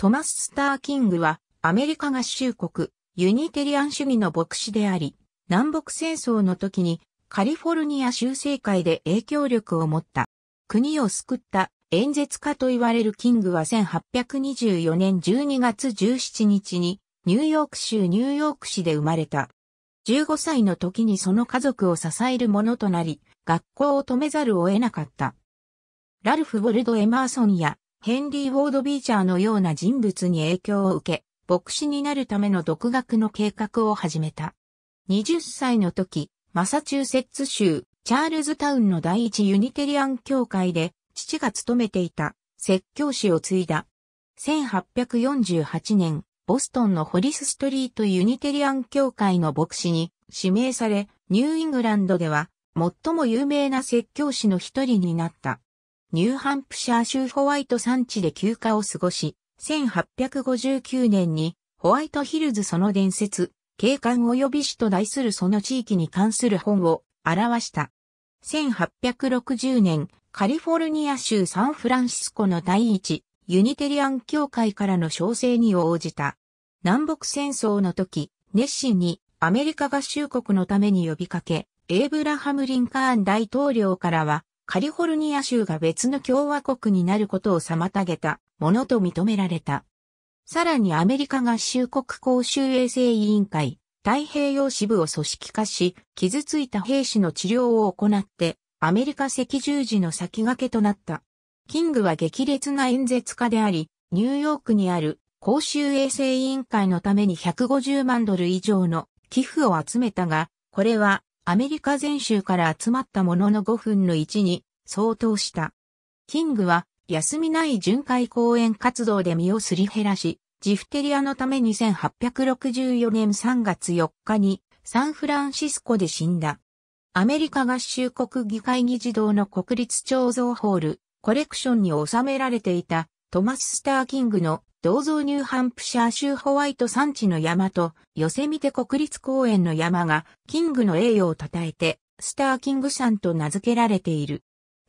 トマス・スター・キングは、アメリカ合衆国、ユニテリアン主義の牧師であり、南北戦争の時にカリフォルニア州政界で影響力を持った。国を救った演説家と言われるキングは1824年12月17日にニューヨーク州ニューヨーク市で生まれた。15歳の時にその家族を支えるものとなり、学校を止めざるを得なかった。ラルフ・ボルド・エマーソンやヘンリー・ウォード・ビーチャーのような人物に影響を受け、牧師になるための独学の計画を始めた。20歳の時、マサチューセッツ州、チャールズタウンの第一ユニテリアン教会で、父が務めていた説教師を継いだ。1848年、ボストンのホリスストリートユニテリアン教会の牧師に指名され、ニューイングランドでは最も有名な説教師の一人になった。ニューハンプシャー州ホワイト山地で休暇を過ごし、1859年にホワイトヒルズその伝説、警官及び市と題するその地域に関する本を表した。1860年、カリフォルニア州サンフランシスコの第一、ユニテリアン教会からの招請に応じた。南北戦争の時、熱心にアメリカ合衆国のために呼びかけ、エイブラハム・リンカーン大統領からはカリフォルニア州が別の共和国になることを妨げたものと認められた。さらにアメリカ合衆国公衆衛生委員会太平洋支部を組織化し、傷ついた兵士の治療を行って、アメリカ赤十字の先駆けとなった。キングは激烈な演説家であり、ニューヨークにある公衆衛生委員会のために150万ドル以上の寄付を集めたが、これはアメリカ全州から集まったものの5分の1に相当した。キングは休みない巡回講演活動で身をすり減らし、ジフテリアのため2864年3月4日にサンフランシスコで死んだ。アメリカ合衆国議会議事堂の国立彫像ホールコレクションに収められていたトマス・スター・キングの銅像ニューハンプシャー州ホワイト山地の山と、ヨセミテ国立公園の山が、キングの栄誉を称えて、スター・キング山と名付けられている。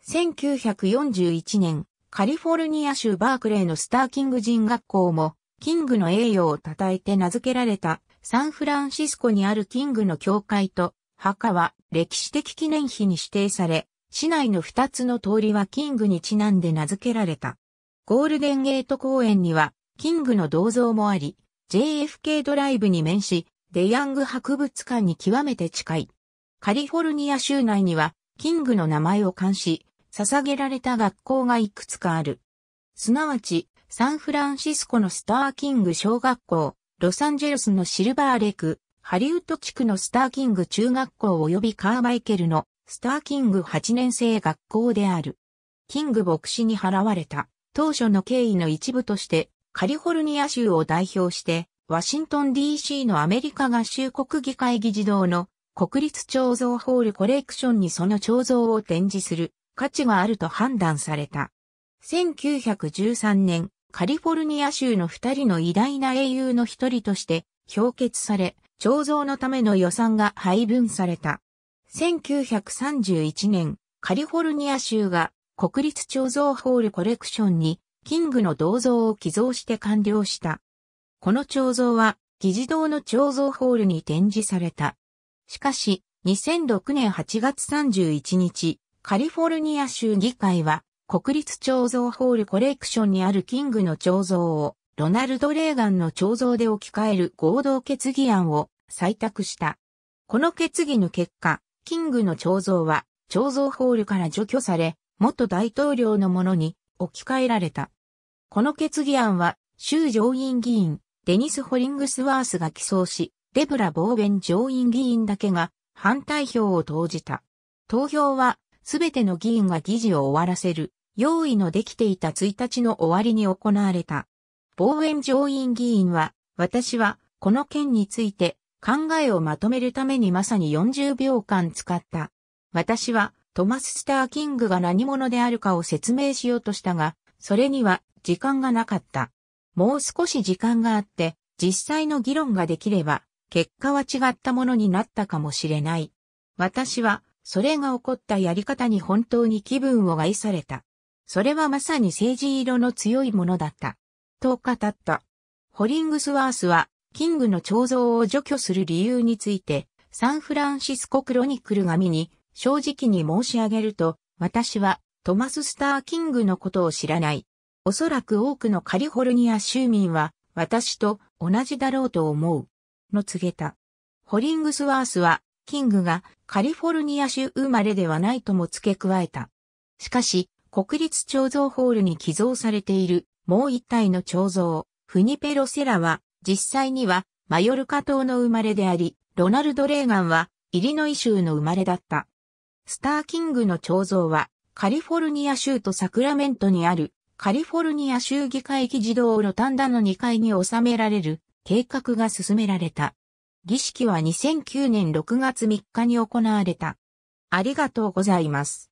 1941年、カリフォルニア州バークレーのスター・キング人学校も、キングの栄誉を称えて名付けられた、サンフランシスコにあるキングの教会と、墓は歴史的記念碑に指定され、市内の2つの通りはキングにちなんで名付けられた。ゴールデンゲート公園には、キングの銅像もあり、JFK ドライブに面し、デヤング博物館に極めて近い。カリフォルニア州内には、キングの名前を冠し、捧げられた学校がいくつかある。すなわち、サンフランシスコのスターキング小学校、ロサンゼルスのシルバーレク、ハリウッド地区のスターキング中学校及びカーバイケルのスターキング8年生学校である。キング牧師に払われた当初の経緯の一部として、カリフォルニア州を代表して、ワシントン DC のアメリカ合衆国議会議事堂の国立彫像ホールコレクションにその彫像を展示する価値があると判断された。1913年、カリフォルニア州の二人の偉大な英雄の一人として評決され、彫像のための予算が配分された。1931年、カリフォルニア州が国立彫像ホールコレクションにキングの銅像を寄贈して完了した。この彫像は議事堂の彫像ホールに展示された。しかし、2006年8月31日、カリフォルニア州議会は国立彫像ホールコレクションにあるキングの彫像をロナルド・レーガンの彫像で置き換える合同決議案を採択した。この決議の結果、キングの彫像は彫像ホールから除去され、元大統領のものに置き換えられた。この決議案は、州上院議員、デニス・ホリングスワースが起訴し、デブラ・ボーベン上院議員だけが反対票を投じた。投票は、すべての議員が議事を終わらせる、用意のできていた1日の終わりに行われた。ボーン上院議員は、私は、この件について、考えをまとめるためにまさに40秒間使った。私は、トマス・スター・キングが何者であるかを説明しようとしたが、それには時間がなかった。もう少し時間があって、実際の議論ができれば、結果は違ったものになったかもしれない。私は、それが起こったやり方に本当に気分を害された。それはまさに政治色の強いものだった。と語った。ホリングスワースは、キングの彫像を除去する理由について、サンフランシスコクロニクル紙に正直に申し上げると、私はトマス・スター・キングのことを知らない。おそらく多くのカリフォルニア州民は私と同じだろうと思う。の告げた。ホリングスワースは、キングがカリフォルニア州生まれではないとも付け加えた。しかし、国立彫像ホールに寄贈されているもう一体の彫像、フニペロセラは、実際にはマヨルカ島の生まれであり、ロナルド・レーガンはイリノイ州の生まれだった。スターキングの彫像は、カリフォルニア州とサクラメントにある、カリフォルニア州議会議事堂ロタンダの2階に収められる計画が進められた。儀式は2009年6月3日に行われた。ありがとうございます。